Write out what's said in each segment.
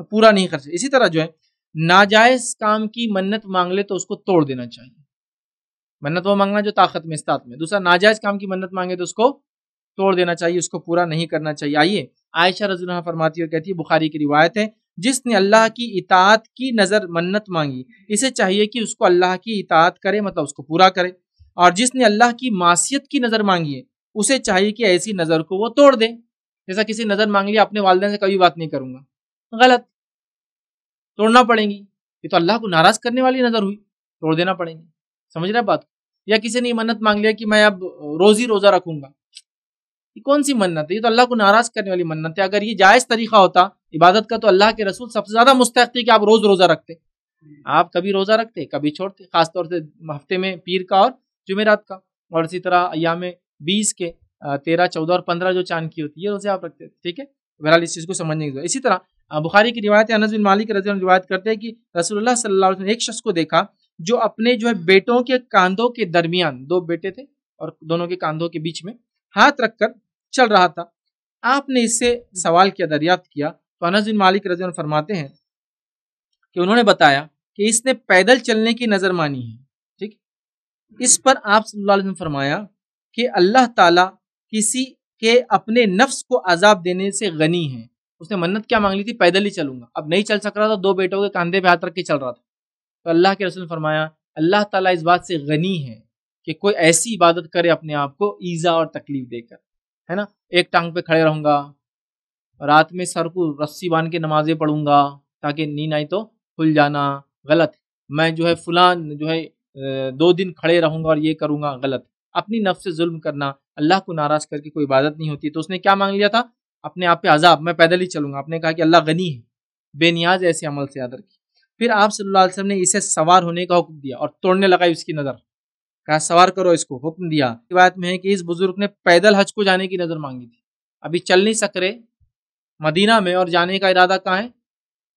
तो पूरा नहीं कर सकते इसी तरह जो है नाजायज काम की मन्नत मांग ले तो उसको तोड़ देना चाहिए मन्नत वो मांगना जो ताकत में इस्तात में दूसरा नाजायज काम की मन्नत मांगे तो उसको तोड़ देना चाहिए उसको पूरा नहीं करना चाहिए आइए आयशा रजुल्ला फरमाती और कहती है बुखारी की रिवायत है जिसने अल्लाह की इतात की नज़र मन्नत मांगी इसे चाहिए कि उसको अल्लाह की इतात करे मतलब उसको पूरा करे और जिसने अल्लाह की मासीत की नज़र मांगी है उसे चाहिए कि ऐसी नज़र को वो तोड़ दे जैसा किसी नज़र मांग लिया अपने वालदे से कभी बात नहीं करूँगा गलत तोड़ना पड़ेंगी ये तो अल्लाह को नाराज करने वाली नजर हुई तोड़ देना पड़ेंगे समझ रहे बात या किसी ने मन्नत मांग लिया कि मैं अब रोजी रोजा रखूंगा ये कौन सी मन्नत है ये तो अल्लाह को नाराज करने वाली मन्नत है अगर ये जायज तरीका होता इबादत का तो अल्लाह के रसूल सबसे ज्यादा मुस्तक थे कि आप रोज रोजा रखते आप कभी रोजा रखते कभी छोड़ते खासतौर से हफ्ते में पीर का और जुमेरात का और इसी तरह अयाम बीस के तेरह चौदह और पंद्रह जो चांद की होती है रोजे आप रखते ठीक है बहरहाल इस चीज़ को समझने की जरूरत इसी तरह बुखारी की रिवायत अनस बिन मालिक रजी रिवायत करते हैं कि रसोल्ला सल्ला एक शख्स को देखा जो अपने जो है बेटों के कांधों के दरमियान दो बेटे थे और दोनों के कांधों के बीच में हाथ रखकर चल रहा था आपने इससे सवाल किया दरियाफ्त किया तो अनस बिन मालिक रजी फरमाते हैं कि उन्होंने बताया कि इसने पैदल चलने की नजर मानी है ठीक इस पर आप वसल्लम फरमाया कि अल्लाह ताला किसी के अपने नफ्स को आज़ाब देने से गनी है उसने मन्नत क्या मांग ली थी पैदल ही चलूंगा अब नहीं चल सक रहा था दो बेटों के कंधे पे हाथ रख के चल रहा था तो अल्लाह के रसूल ने फरमाया अल्लाह ताला इस बात से गनी है कि कोई ऐसी इबादत करे अपने आप को ईज़ा और तकलीफ देकर है ना एक टांग पे खड़े रहूंगा रात में सर को रस्सी बांध के नमाजें पढ़ूंगा ताकि नींद आई तो खुल जाना गलत मैं जो है फुलान जो है दो दिन खड़े रहूंगा और ये करूंगा गलत अपनी नफ से जुल्म करना अल्लाह को नाराज़ करके कोई इबादत नहीं होती तो उसने क्या मांग लिया था अपने आप पे अजाब मैं पैदल ही चलूंगा आपने कहा कि अल्लाह गनी है बेनियाज ऐसे अमल से याद रखी फिर आप सल्लल्लाहु अलैहि वसल्लम ने इसे सवार होने का हुक्म दिया और तोड़ने लगाई उसकी नज़र कहा सवार करो इसको हुक्म दिया बात में है कि इस बुजुर्ग ने पैदल हज को जाने की नज़र मांगी थी अभी चल नहीं सक रहे मदीना में और जाने का इरादा कहाँ है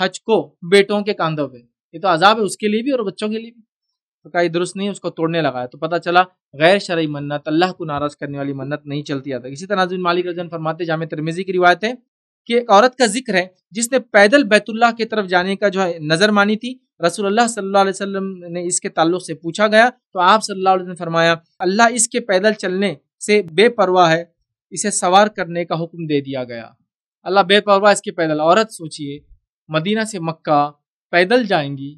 हज को बेटों के कांधों पर ये तो अजाब है उसके लिए भी और बच्चों के लिए भी तो कहा दुरुस्त नहीं उसको तोड़ने लगा तो पता चला गैर शरय मन्नत अल्लाह को नाराज़ करने वाली मन्नत नहीं चलती आता इसी तरह नाजुन मालिक रजन फरमाते जाम तरमेजी की रिवायत है कि एक औरत का जिक्र है जिसने पैदल बैतुल्लाह की तरफ जाने का जो है नज़र मानी थी रसूल सल्लल्लाहु अलैहि वसल्लम ने इसके ताल्लुक से पूछा गया तो आप सल्लल्लाहु अलैहि वसल्लम फरमाया अल्लाह इसके पैदल चलने से बेपरवाह है इसे सवार करने का हुक्म दे दिया गया अल्लाह बेपरवाह इसके पैदल औरत सोचिए मदीना से मक्का पैदल जाएंगी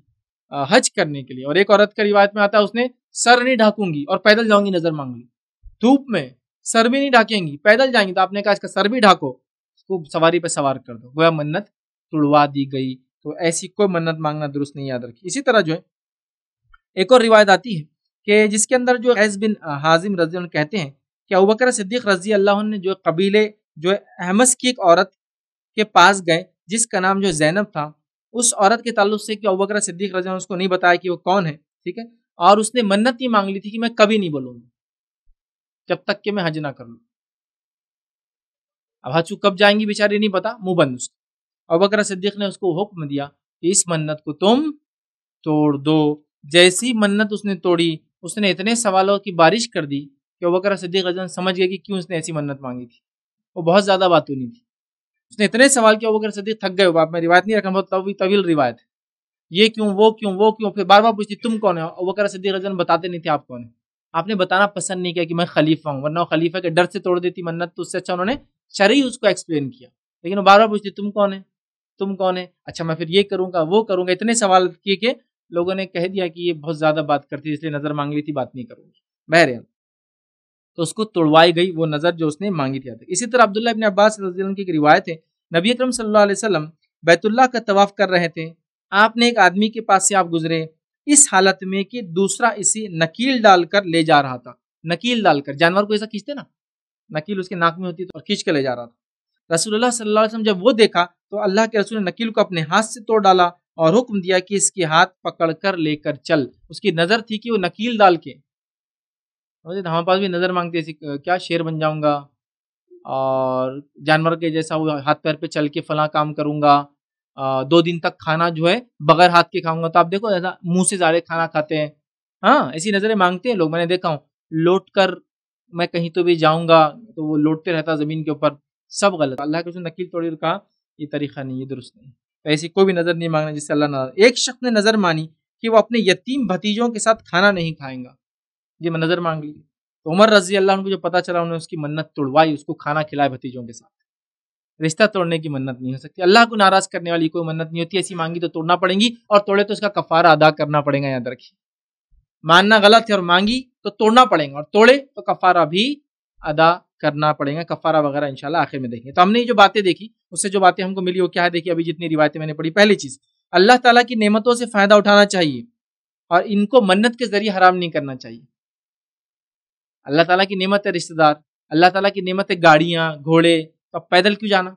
हज करने के लिए और एक औरत का रिवायत में आता है उसने सर नहीं ढाकूंगी और पैदल जाऊंगी नजर मांग ली धूप में सर भी नहीं ढाकेंगी पैदल जाएंगी तो आपने कहा इसका सर भी ढाको उसको सवारी पर सवार कर दो गोया मन्नत तुड़वा दी गई तो ऐसी कोई मन्नत मांगना दुरुस्त नहीं याद रखी इसी तरह जो है एक और रिवायत आती है कि जिसके अंदर जो एस बिन हाजिम रजी कहते हैं कि अबकर सिद्दीक रजी अल्लाह ने जो कबीले जो अहमस की एक औरत के पास गए जिसका नाम जो जैनब था उस औरत के ताल्लुक से कि अबकर सिद्दीक रजा उसको नहीं बताया कि वो कौन है ठीक है और उसने मन्नत ये मांग ली थी कि मैं कभी नहीं बोलूंगी जब तक कि मैं हज ना कर लूँ अब हजू कब जाएंगी बेचारी नहीं पता मुंह बंद उसका अबकर सिद्दीक ने उसको हुक्म दिया कि इस मन्नत को तुम तोड़ दो जैसी मन्नत उसने तोड़ी उसने इतने सवालों की बारिश कर दी कि अबकर सिद्दीक रजन समझ गए कि क्यों उसने ऐसी मन्नत मांगी थी वो बहुत ज़्यादा बातूनी तो थी उसने इतने सवाल किया वगैरह सदीक थक गए बाप मैं रिवायत नहीं रखा बहुत तो तवी तवील रिवायत ये क्यों वो क्यों वो क्यों फिर बार बार पूछती तुम कौन हो बकर सदी रजन बताते नहीं थे आप कौन है आपने बताना पसंद नहीं किया कि मैं खलीफा हूँ वरना खलीफा के डर से तोड़ देती मन्नत तो उससे अच्छा उन्होंने शरी उसको एक्सप्लेन किया लेकिन वो बार बार पूछती तुम कौन है तुम कौन है अच्छा मैं फिर ये करूँगा वो करूँगा इतने सवाल किए कि लोगों ने कह दिया कि ये बहुत ज़्यादा बात करती है इसलिए नज़र मांग ली थी बात नहीं करूँगी बहरहाल तो उसको तोड़वाई गई वो नज़र जो उसने मांगी थी इसी तरह अब्दुल्ला इबन अब्बास की रिवायत है नबी अक्रम सल्लाम बैतुल्ला का तवाफ़ कर रहे थे आपने एक आदमी के पास से आप गुजरे इस हालत में कि दूसरा इसी नकील डालकर ले जा रहा था नकील डालकर जानवर को ऐसा खींचते ना नकील उसके नाक में होती तो खींच के ले जा रहा था रसूलुल्लाह सल्लल्लाहु अलैहि वसल्लम जब वो देखा तो अल्लाह के रसूल ने नकील को अपने हाथ से तोड़ डाला और हुक्म दिया कि इसके हाथ पकड़कर लेकर चल उसकी नज़र थी कि वो नकील डाल के तो हमारे पास भी नज़र मांगती ऐसी क्या शेर बन जाऊँगा और जानवर के जैसा वो हाथ पैर पे चल के फला काम करूँगा दो दिन तक खाना जो है बगैर हाथ के खाऊंगा तो आप देखो ऐसा मुंह से ज़्यादा खाना खाते हैं हाँ ऐसी नज़रें मांगते हैं लोग मैंने देखा हूँ लौट कर मैं कहीं तो भी जाऊँगा तो वो लौटते रहता ज़मीन के ऊपर सब गलत अल्लाह के उसने नकील तोड़ी कहा ये तरीका नहीं ये दुरुस्त नहीं तो ऐसी कोई भी नज़र नहीं मांगना जिससे अल्लाह एक शख्स ने नज़र मानी कि वो अपने यतीम भतीजों के साथ खाना नहीं खाएंगा ये नज़र मांग ली तो उमर रजी अल्लाह उनको जो पता चला उन्होंने उसकी मन्नत तोड़वाई उसको खाना खिलाया भतीजों के साथ रिश्ता तोड़ने की मन्नत नहीं हो सकती अल्लाह को नाराज़ करने वाली कोई मन्नत नहीं होती ऐसी मांगी तो तोड़ना पड़ेगी और तोड़े तो उसका कफारा अदा करना पड़ेगा याद रखिए मानना गलत है और मांगी तो तोड़ना पड़ेगा और तोड़े तो कफारा भी अदा करना पड़ेगा कफारा वगैरह इंशाल्लाह आखिर में देखेंगे तो हमने जो बातें देखी उससे जो बातें हमको मिली वो क्या है देखिए अभी जितनी रिवायतें मैंने पढ़ी पहली चीज़ अल्लाह ताला की नेमतों से फ़ायदा उठाना चाहिए और इनको मन्नत के ज़रिए हराम नहीं करना चाहिए अल्लाह ताला की नेमत है रिश्तेदार अल्लाह ताला की नेमत है गाड़ियाँ घोड़े तो पैदल क्यों जाना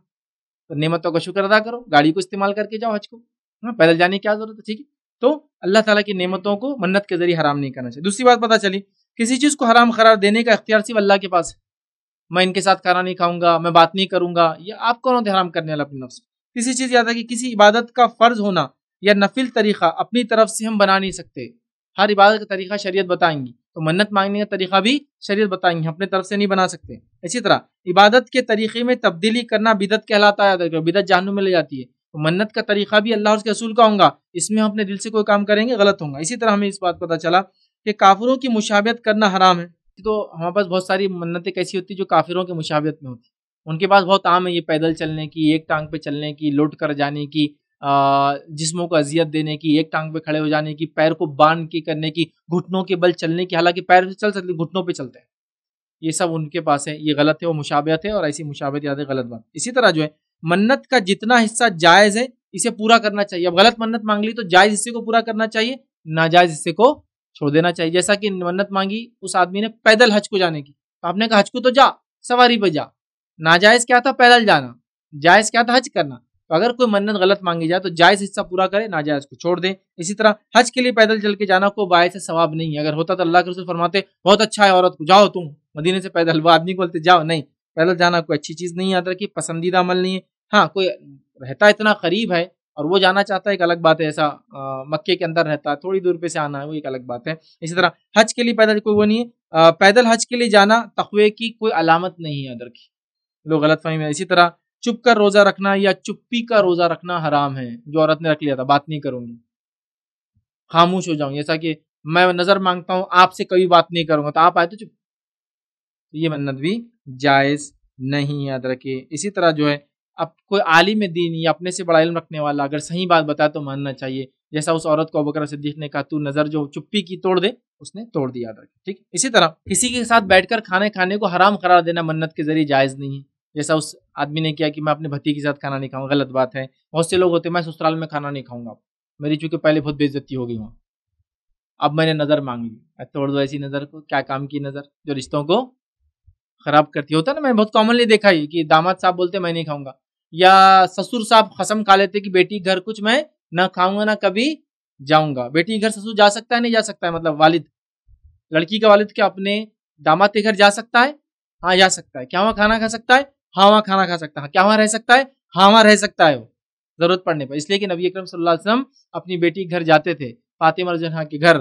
तो नेमतों का शुक्र अदा करो गाड़ी को इस्तेमाल करके जाओ हज को हाँ पैदल जाने की क्या जरूरत है ठीक है तो अल्लाह ताला की नेमतों को मन्नत के जरिए हराम नहीं करना चाहिए दूसरी बात पता चली किसी चीज़ को हराम करार देने का अख्तियार सिर्फ अल्लाह के पास है मैं इनके साथ खाना नहीं खाऊंगा मैं बात नहीं करूंगा या आप कौन होते हराम करने वाला अपने नफ्स किसी चीज़ याद है कि किसी इबादत का फ़र्ज होना या नफिल तरीक़ा अपनी तरफ से हम बना नहीं सकते हर इबादत का तरीक़ा शरीयत बताएंगी तो मन्नत मांगने का तरीका भी शरीय बताएंगे अपने तरफ से नहीं बना सकते इसी तरह इबादत के तरीके में तब्दीली करना बिदत कहलाता है बिदत जानू में ले जाती है तो मन्नत का तरीका भी अल्लाह उसके असूल का होगा इसमें हम अपने दिल से कोई काम करेंगे गलत होगा इसी तरह हमें इस बात पता चला कि काफिरों की मुशाबियत करना हराम है तो हमारे पास बहुत सारी मन्नतें कैसी होती जो काफिरों की मुशाबियत में होती उनके पास बहुत आम है ये पैदल चलने की एक टांग पे चलने की लुट कर जाने की जिस्मों को अजियत देने की एक टांग पे खड़े हो जाने की पैर को बांध के करने की घुटनों के बल चलने की हालांकि पैर से तो चल सकते घुटनों पे चलते हैं ये सब उनके पास है ये गलत है वो मुशाबियत है और ऐसी मुशाबियत याद है गलत बात इसी तरह जो है मन्नत का जितना हिस्सा जायज़ है इसे पूरा करना चाहिए अब गलत मन्नत मांग ली तो जायज़ हिस्से को पूरा करना चाहिए नाजायज़ हिस्से को छोड़ देना चाहिए जैसा कि मन्नत मांगी उस आदमी ने पैदल हज को जाने की तो आपने कहा हज को तो जा सवारी पर जा नाजायज़ क्या था पैदल जाना जायज़ क्या था हज करना तो अगर कोई मन्नत गलत मांगी जाए तो जायज़ हिस्सा पूरा करे ना जायज को छोड़ दें इसी तरह हज के लिए पैदल चल के जाना को से सवाब नहीं है अगर होता तो अल्लाह के रसूल फरमाते बहुत अच्छा है औरत को जाओ तुम मदीने से पैदल वो आदमी को बोलते जाओ नहीं पैदल जाना कोई अच्छी चीज़ नहीं याद रखी पसंदीदा अमल नहीं है हाँ कोई रहता इतना करीब है और वो जाना चाहता है एक अलग बात है ऐसा मक्के के अंदर रहता है थोड़ी दूर पे से आना है वो एक अलग बात है इसी तरह हज के लिए पैदल कोई वो नहीं है पैदल हज के लिए जाना तखवे की कोई अलामत नहीं है अदर की लोग गलत फहमी है इसी तरह चुप कर रोजा रखना या चुप्पी का रोजा रखना हराम है जो औरत ने रख लिया था बात नहीं करूंगी खामोश हो जाऊं जैसा कि मैं नजर मांगता हूं आपसे कभी बात नहीं करूंगा तो आप आए तो चुप तो ये मन्नत भी जायज नहीं याद रखिए इसी तरह जो है अब कोई आलिम दीन या अपने से बड़ा इल्म रखने वाला अगर सही बात बताए तो मानना चाहिए जैसा उस औरत को अबकर सिद्दीक ने कहा तू नजर जो चुप्पी की तोड़ दे उसने तोड़ दिया याद रखे ठीक इसी तरह किसी के साथ बैठकर खाने खाने को हराम करार देना मन्नत के जरिए जायज नहीं है जैसा उस आदमी ने किया कि मैं अपने भतीजे के साथ खाना नहीं खाऊंगा गलत बात है बहुत से लोग होते हैं मैं ससुराल में खाना नहीं खाऊंगा मेरी चूंकि पहले बहुत बेइज्जती हो गई वहाँ अब मैंने नज़र मांग ली तोड़ दो ऐसी नज़र को क्या काम की नज़र जो रिश्तों को खराब करती होता ना मैंने बहुत कॉमनली देखा ही कि दामाद साहब बोलते मैं नहीं खाऊंगा या ससुर साहब कसम खा लेते कि बेटी घर कुछ मैं ना खाऊंगा ना कभी जाऊंगा बेटी घर ससुर जा सकता है नहीं जा सकता है मतलब वालिद लड़की का वालिद क्या अपने दामाद के घर जा सकता है हाँ जा सकता है क्या वहाँ खाना खा सकता है हाँ वहाँ खाना खा सकता है क्या वहाँ रह सकता है हाँ वहां रह सकता है वो जरूरत पड़ने पर इसलिए कि नबी अक्रम सलम अपनी बेटी के घर जाते थे फातिमा जहाँ के घर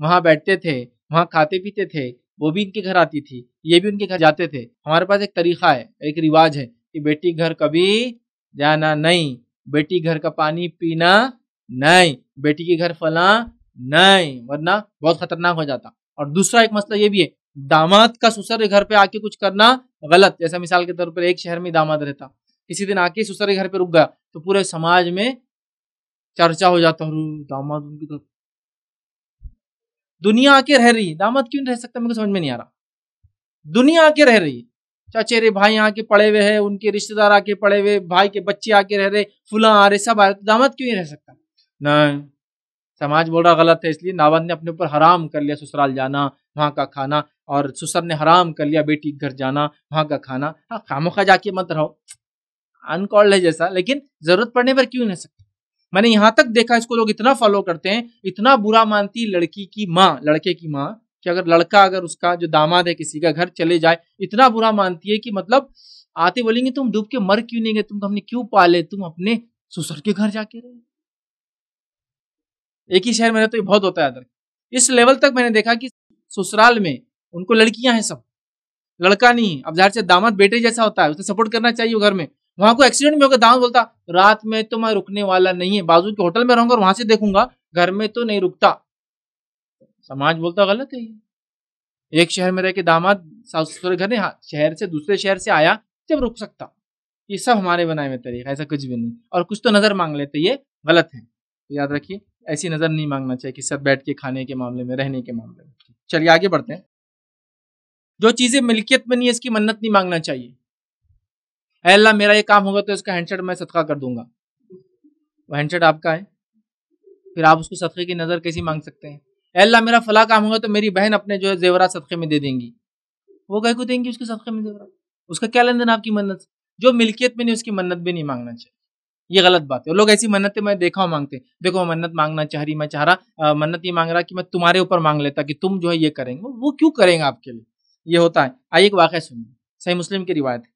वहाँ बैठते थे वहाँ खाते पीते थे वो भी इनके घर आती थी ये भी उनके घर जाते थे हमारे पास एक तरीका है एक रिवाज है कि बेटी घर कभी जाना नहीं बेटी घर का पानी पीना नहीं बेटी के घर फला नहीं वरना बहुत खतरनाक हो जाता और दूसरा एक मसला ये भी है दामाद का सुसर घर पे आके कुछ करना गलत जैसा मिसाल के तौर पर एक शहर में दामाद रहता किसी दिन आके ससुर घर पर रुक गया तो पूरे समाज में चर्चा हो जाता दामाद उनकी तो दुनिया आके रह रही दामाद क्यों रह सकता मेरे को समझ में नहीं आ रहा दुनिया आके रह रही चचेरे भाई आके पड़े हुए हैं उनके रिश्तेदार आके पड़े हुए भाई के बच्चे आके रह रहे फुला आ रहे सब आ रहे तो दामाद क्यों नहीं रह सकता ना समाज बोल रहा गलत है इसलिए नाबाद ने अपने ऊपर हराम कर लिया ससुराल जाना वहाँ का खाना और सुसर ने हराम कर लिया बेटी घर जाना वहाँ का खाना हाँ खामोखा जाके मत रहो अनकॉल्ड है जैसा लेकिन जरूरत पड़ने पर क्यों नहीं सकते मैंने यहाँ तक देखा इसको लोग इतना फॉलो करते हैं इतना बुरा मानती लड़की की माँ लड़के की माँ कि अगर लड़का अगर उसका जो दामाद है किसी का घर चले जाए इतना बुरा मानती है कि मतलब आते बोलेंगे तुम डूब के मर क्यों नहीं गए तुम तो हमने क्यों पाले तुम अपने ससुर के घर जाके रहे एक ही शहर में रहते तो बहुत होता है अदर इस लेवल तक मैंने देखा कि ससुराल में उनको लड़कियां हैं सब लड़का नहीं है अब जाहिर से दामाद बेटे जैसा होता है उसे सपोर्ट करना चाहिए घर में वहां को एक्सीडेंट में होगा दामाद बोलता रात में तो मैं रुकने वाला नहीं है बाजू के होटल में रहूंगा और वहां से देखूंगा घर में तो नहीं रुकता समाज बोलता गलत है एक शहर में रह के दामाद ससुर घर ने हाँ, शहर से दूसरे शहर से आया जब रुक सकता ये सब हमारे बनाए हुए तरीका ऐसा कुछ भी नहीं और कुछ तो नज़र मांग लेते ये गलत है याद रखिए ऐसी नज़र नहीं मांगना चाहिए कि सब बैठ के खाने के मामले में रहने के मामले में चलिए आगे बढ़ते हैं जो चीजें मिल्कियत में नहीं है इसकी मन्नत नहीं मांगना चाहिए अल्लाह मेरा ये काम होगा तो इसका हैंडसेट मैं सदका कर दूंगा वो हैंडसेट आपका है फिर आप उसको सदक़े की नज़र कैसी मांग सकते हैं अल्लाह मेरा फला काम होगा तो मेरी बहन अपने जो है जेवरा सदक़े में दे देंगी वो कह को देंगी उसके सदक़े में जेवरा उसका क्या लेन देन आपकी मन्नत जो मिल्कियत में नहीं उसकी मन्नत भी नहीं मांगना चाहिए ये गलत बात है लोग ऐसी मन्नतें मैं देखा हूँ मांगते देखो मन्नत मांगना चाह रही मैं चाह रहा मन्नत ये मांग रहा कि मैं तुम्हारे ऊपर मांग लेता कि तुम जो है ये करेंगे वो क्यों करेंगे आपके लिए ये होता है आइए एक वाक़ सुनिए सही मुस्लिम की रिवायत है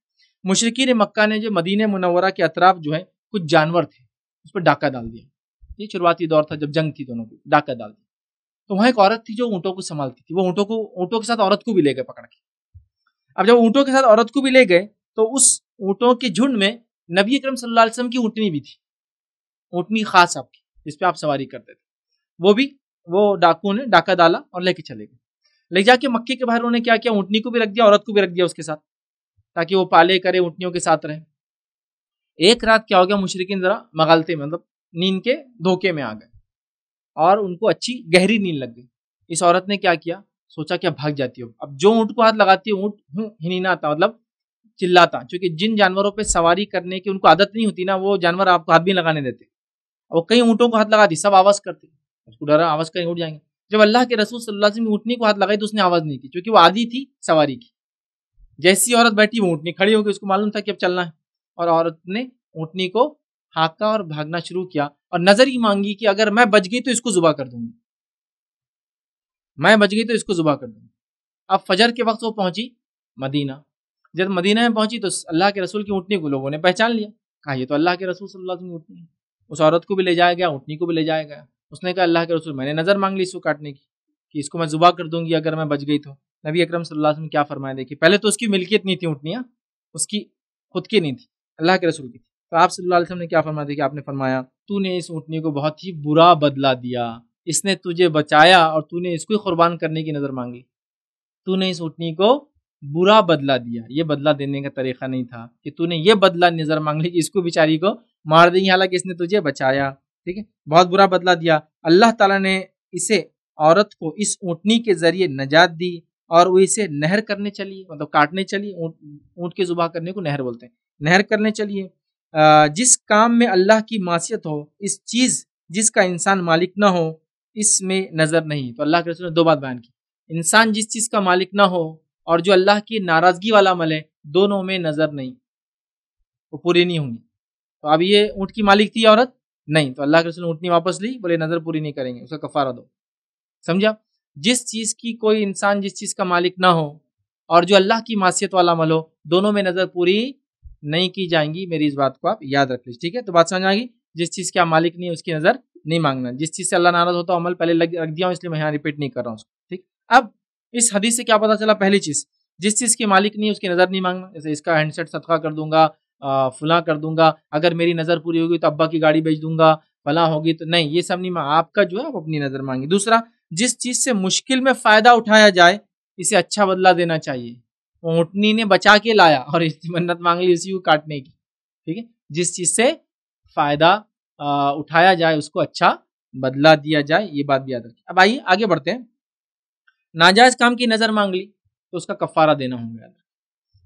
मुशरकिन मक्का ने जो मदीन मुनवरा के अतराफ जो है कुछ जानवर थे उस पर डाका डाल दिया ये शुरुआती दौर था जब जंग थी दोनों की डाका डाल दिया तो वहाँ एक औरत थी जो ऊँटों को संभालती थी वो ऊँटों को ऊँटों के साथ औरत को भी ले गए पकड़ के अब जब ऊँटों के साथ औरत को भी ले गए तो उस ऊँटों के झुंड में नबी अक्रम सल्लल्लाहु की ऊँटनी भी थी ऊँटनी खास आपकी जिसपे आप सवारी करते थे वो भी वो डाकुओं ने डाका डाला और लेके चले गए ले जाके मक्के के बाहर उन्होंने क्या किया ऊँटनी को भी रख दिया औरत को भी रख दिया उसके साथ ताकि वो पाले करे ऊँटनियों के साथ रहे एक रात क्या हो गया मुशरकिन ज़रा मगालते में मतलब नींद के धोखे में आ गए और उनको अच्छी गहरी नींद लग गई इस औरत ने क्या किया सोचा कि अब भाग जाती हो अब जो ऊँट को हाथ लगाती है ऊँट हिनीना था मतलब चिल्लाता क्योंकि जिन जानवरों पर सवारी करने की उनको आदत नहीं होती ना वो जानवर आपको हाथ भी लगाने देते और कई ऊँटों को हाथ लगा दी सब आवाज़ करते उसको डरा आवाज़ करें उठ जाएंगे जब अल्लाह के रसूल सल्लल्लाहु अलैहि वसल्लम ऊँटनी को हाथ लगाई तो उसने आवाज़ नहीं की क्योंकि वो आदि थी सवारी की जैसी औरत बैठी वो ऊँटनी खड़ी होगी उसको मालूम था कि अब चलना है और औरत ने ऊँटनी को हाँका और भागना शुरू किया और नज़र ही मांगी कि अगर मैं बच गई तो इसको जुबा कर दूंगी मैं बच गई तो इसको जुबा कर दूंगी अब फजर के वक्त वो पहुंची मदीना जब मदीना में पहुंची तो अल्लाह के रसूल की ऊँटनी को लोगों ने पहचान लिया कहा ये तो अल्लाह के रसूल सल्लल्लाहु अलैहि वसल्लम की ऊँटनी है उस औरत को भी ले जाया गया ऊँटनी को भी ले जाया गया उसने कहा अल्लाह के रसूल मैंने नज़र मांग ली इसको काटने की कि इसको मैं जुबा कर दूंगी अगर मैं बच गई तो नबी अकरम सल्लल्लाहु अलैहि वसल्लम क्या फरमाया देखिए पहले तो उसकी मिल्कियत नहीं थी ऊँटनियाँ उसकी खुद की नहीं थी अल्लाह के रसूल की थी तो आप सल्लल्लाहु अलैहि वसल्लम ने क्या फरमाया देखिए आपने फरमाया ने इस ऊँटनी को बहुत ही बुरा बदला दिया इसने तुझे बचाया और तूने इसको ही कुर्बान करने की नज़र मांगी तूने इस ऊँटनी को बुरा बदला दिया ये बदला देने का तरीका नहीं था कि तूने ये बदला नजर मांग ली कि इसको बेचारी को मार देंगे हालांकि इसने तुझे बचाया ठीक है बहुत बुरा बदला दिया अल्लाह ताला ने इसे औरत को इस ऊँटनी के जरिए नजात दी और वो इसे नहर करने चलिए मतलब काटने चलिए ऊँट के जुबा करने को नहर बोलते हैं नहर करने चलिए जिस काम में अल्लाह की मासीत हो इस चीज़ जिसका इंसान मालिक ना हो इसमें नज़र नहीं तो अल्लाह के रसूल ने दो बात बयान की इंसान जिस चीज़ का मालिक ना हो और जो अल्लाह की नाराज़गी वाला अमल है दोनों में नज़र नहीं वो पूरी नहीं होंगी तो अब ये ऊँट की मालिक थी औरत नहीं तो अल्लाह के रसूल ऊँटनी वापस ली बोले नज़र पूरी नहीं करेंगे उसका कफारा दो समझा जिस चीज़ की कोई इंसान जिस चीज़ का मालिक ना हो और जो अल्लाह की मासीत वाला अमल हो दोनों में नज़र पूरी नहीं की जाएंगी मेरी इस बात को आप याद रख लीजिए ठीक है तो बात समझ आएगी जिस चीज़ के आप मालिक नहीं उसकी नज़र नहीं मांगना जिस चीज़ से अल्लाह नाराज होता अमल पहले लग रख दिया हूँ इसलिए मैं यहाँ रिपीट नहीं कर रहा हूँ उसको ठीक अब इस हदीस से क्या पता चला पहली चीज जिस चीज की मालिक नहीं उसकी नजर नहीं मांगना जैसे इसका हैंडसेट सदका कर दूंगा फुला कर दूंगा अगर मेरी नजर पूरी होगी तो अब्बा की गाड़ी बेच दूंगा फला होगी तो नहीं ये सब नहीं आपका जो है आप अपनी नजर मांगी दूसरा जिस चीज से मुश्किल में फायदा उठाया जाए इसे अच्छा बदला देना चाहिए ऊँटनी ने बचा के लाया और मन्नत मांग ली इसी को काटने की ठीक है जिस चीज से फायदा उठाया जाए उसको अच्छा बदला दिया जाए ये बात भी याद रखिए अब आइए आगे बढ़ते हैं नाजायज काम की नज़र मांग ली तो उसका कफ़ारा देना होगा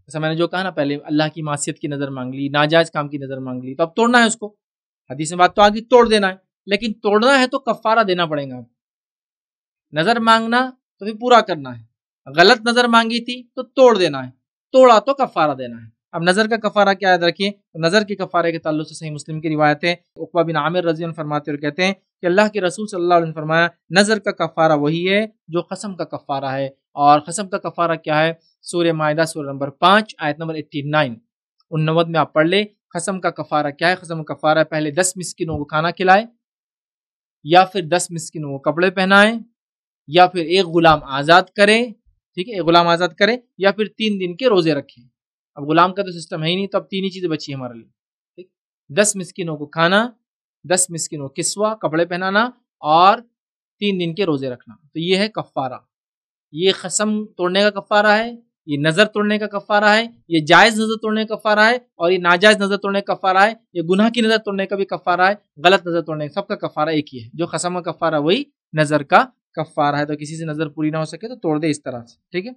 जैसा मैंने जो कहा ना पहले अल्लाह की मासीत की नज़र मांग ली नाजायज काम की नज़र मांग ली तो अब तोड़ना है उसको हदीस में बात तो आगे तोड़ देना है लेकिन तोड़ना है तो कफ़ारा देना पड़ेगा आपको नज़र मांगना तो फिर पूरा करना है गलत नज़र मांगी थी तो तोड़ देना है तोड़ा तो कफ़ारा देना है अब नज़र का कफ़ारा क्या याद रखिए तो नज़र के कफ़ारे के तल्लु से सही मुस्लिम की है उकबा बिन आमिर रजी फरमाते और कहते हैं कि अल्लाह के रसूल सल्लल्लाहु अलैहि फरमाया नज़र का कफ़ारा वही है जो कसम का कफ़ारा है और कसम का कफ़ारा क्या है सूर्य माहा सूर्य नंबर पाँच आयत नंबर एट्टी नाइन नवद में आप पढ़ ले कसम का कफ़ारा क्या है कसम का कफ़ारा पहले दस मिसकिनों को खाना खिलाए या फिर दस मिसकिनों को कपड़े पहनाएं या फिर एक ग़ुलाम आज़ाद करें ठीक है एक ग़ुलाम आज़ाद करें या फिर तीन दिन के रोज़े रखें अब गुलाम का तो सिस्टम है ही नहीं तो अब तीन ही चीज़ें बची है हमारे लिए ठीक दस मिसकिनों को खाना दस मिसकिनों किस्वा कपड़े पहनाना और तीन दिन के रोज़े रखना तो ये है कफ़ारा ये कसम तोड़ने का कफ़ारा है ये नज़र तोड़ने का कफ़ारा है ये जायज़ नज़र तोड़ने का कफ़ारा है और ये नाजायज़ नज़र तोड़ने का कफ़ारा है ये गुनाह की नज़र तोड़ने का भी कफ़ारा है गलत नज़र तोड़ने का सबका कफ़ारा एक ही है जो कसम का कफ़ारा वही नज़र का कफ़ारा है तो किसी से नज़र पूरी ना हो सके तो तोड़ दे इस तरह से ठीक है